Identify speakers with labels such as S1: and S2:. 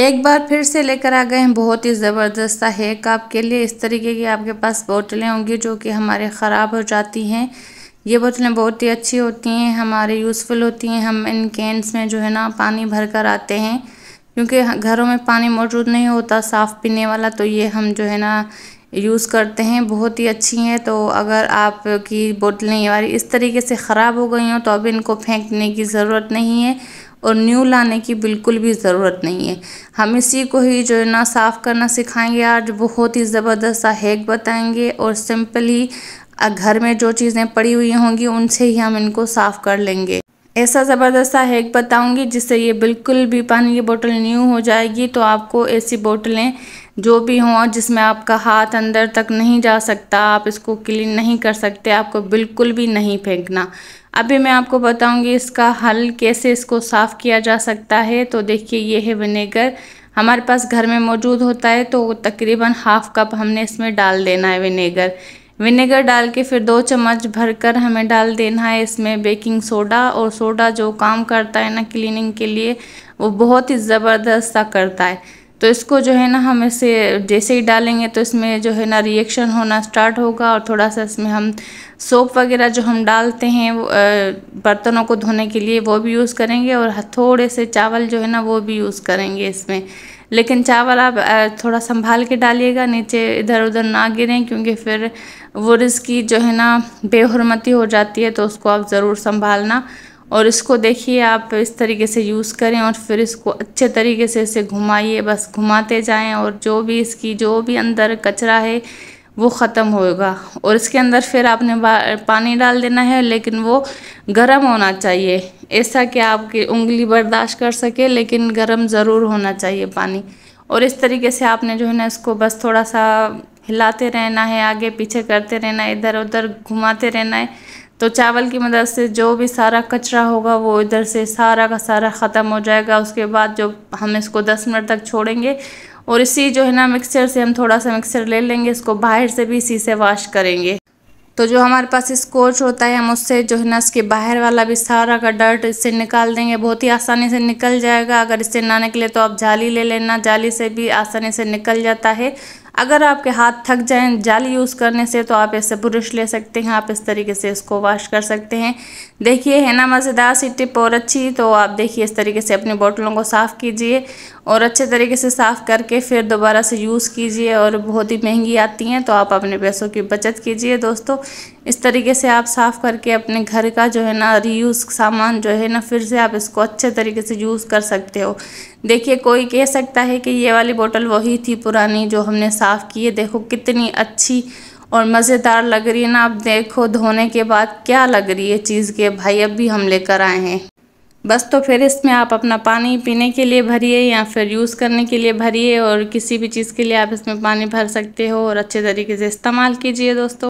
S1: एक बार फिर से लेकर आ गए हैं बहुत ही ज़बरदस्त सा है कप के लिए इस तरीके की आपके पास बोतलें होंगी जो कि हमारे ख़राब हो जाती हैं ये बोतलें बहुत ही अच्छी होती हैं हमारे यूज़फुल होती हैं हम इन कैंस में जो है ना पानी भर कर आते हैं क्योंकि घरों में पानी मौजूद नहीं होता साफ़ पीने वाला तो ये हम जो है ना यूज़ करते हैं बहुत ही अच्छी हैं तो अगर आपकी बोतलें हमारी इस तरीके से ख़राब हो गई हों तो अब इनको फेंकने की ज़रूरत नहीं है और न्यू लाने की बिल्कुल भी ज़रूरत नहीं है हम इसी को ही जो है ना साफ़ करना सिखाएंगे आज बहुत ही ज़बरदस्त सा हैक बताएंगे और सिंपली घर में जो चीज़ें पड़ी हुई होंगी उनसे ही हम इनको साफ़ कर लेंगे ऐसा ज़बरदस्त सा हैक बताऊंगी जिससे ये बिल्कुल भी पानी की बोतल न्यू हो जाएगी तो आपको ऐसी बोतलें जो भी हों जिसमें आपका हाथ अंदर तक नहीं जा सकता आप इसको क्लीन नहीं कर सकते आपको बिल्कुल भी नहीं फेंकना अभी मैं आपको बताऊंगी इसका हल कैसे इसको साफ़ किया जा सकता है तो देखिए ये है विनेगर हमारे पास घर में मौजूद होता है तो तकरीबन हाफ़ कप हमने इसमें डाल देना है विनेगर विनेगर डाल के फिर दो चम्मच भरकर हमें डाल देना है इसमें बेकिंग सोडा और सोडा जो काम करता है ना क्लीनिंग के लिए वो बहुत ही ज़बरदस्त सा करता है तो इसको जो है ना हम इसे जैसे ही डालेंगे तो इसमें जो है ना रिएक्शन होना स्टार्ट होगा और थोड़ा सा इसमें हम सोप वगैरह जो हम डालते हैं बर्तनों को धोने के लिए वो भी यूज़ करेंगे और थोड़े से चावल जो है ना वो भी यूज़ करेंगे इसमें लेकिन चावल आप थोड़ा संभाल के डालिएगा नीचे इधर उधर ना गिरें क्योंकि फिर वो रिस्की की जो है ना बेहरमती हो जाती है तो उसको आप ज़रूर संभालना और इसको देखिए आप इस तरीके से यूज़ करें और फिर इसको अच्छे तरीके से इसे घुमाइए बस घुमाते जाएं और जो भी इसकी जो भी अंदर कचरा है वो ख़त्म होगा और इसके अंदर फिर आपने पानी डाल देना है लेकिन वो गर्म होना चाहिए ऐसा कि आपकी उंगली बर्दाश्त कर सके लेकिन गर्म ज़रूर होना चाहिए पानी और इस तरीके से आपने जो है ना इसको बस थोड़ा सा हिलाते रहना है आगे पीछे करते रहना है इधर उधर घुमाते रहना है तो चावल की मदद से जो भी सारा कचरा होगा वो इधर से सारा का सारा ख़त्म हो जाएगा उसके बाद जो हम इसको 10 मिनट तक छोड़ेंगे और इसी जो है ना मिक्सचर से हम थोड़ा सा मिक्सचर ले लेंगे इसको बाहर से भी इसी से वॉश करेंगे तो जो हमारे पास स्कोच होता है हम उससे जो है ना इसके बाहर वाला भी सारा का डर्ट इससे निकाल देंगे बहुत ही आसानी से निकल जाएगा अगर इससे ना निकले तो आप जाली ले लेना जाली से भी आसानी से निकल जाता है अगर आपके हाथ थक जाएं जाल यूज़ करने से तो आप इससे ब्रश ले सकते हैं आप इस तरीके से इसको वॉश कर सकते हैं देखिए है ना मज़ेदार सी टिप और अच्छी तो आप देखिए इस तरीके से अपनी बोतलों को साफ़ कीजिए और अच्छे तरीके से साफ़ करके फिर दोबारा से यूज़ कीजिए और बहुत ही महंगी आती हैं तो आप अपने पैसों की बचत कीजिए दोस्तों इस तरीके से आप साफ़ करके अपने घर का जो है ना रीयूज़ सामान जो है ना फिर से आप इसको अच्छे तरीके से यूज़ कर सकते हो देखिए कोई कह सकता है कि ये वाली बोतल वही थी पुरानी जो हमने साफ़ की है देखो कितनी अच्छी और मज़ेदार लग रही है ना आप देखो धोने के बाद क्या लग रही है चीज़ के भाई अब भी हम लेकर आए हैं बस तो फिर इसमें आप अपना पानी पीने के लिए भरिए या फिर यूज़ करने के लिए भरिए और किसी भी चीज़ के लिए आप इसमें पानी भर सकते हो और अच्छे तरीके से इस्तेमाल कीजिए दोस्तों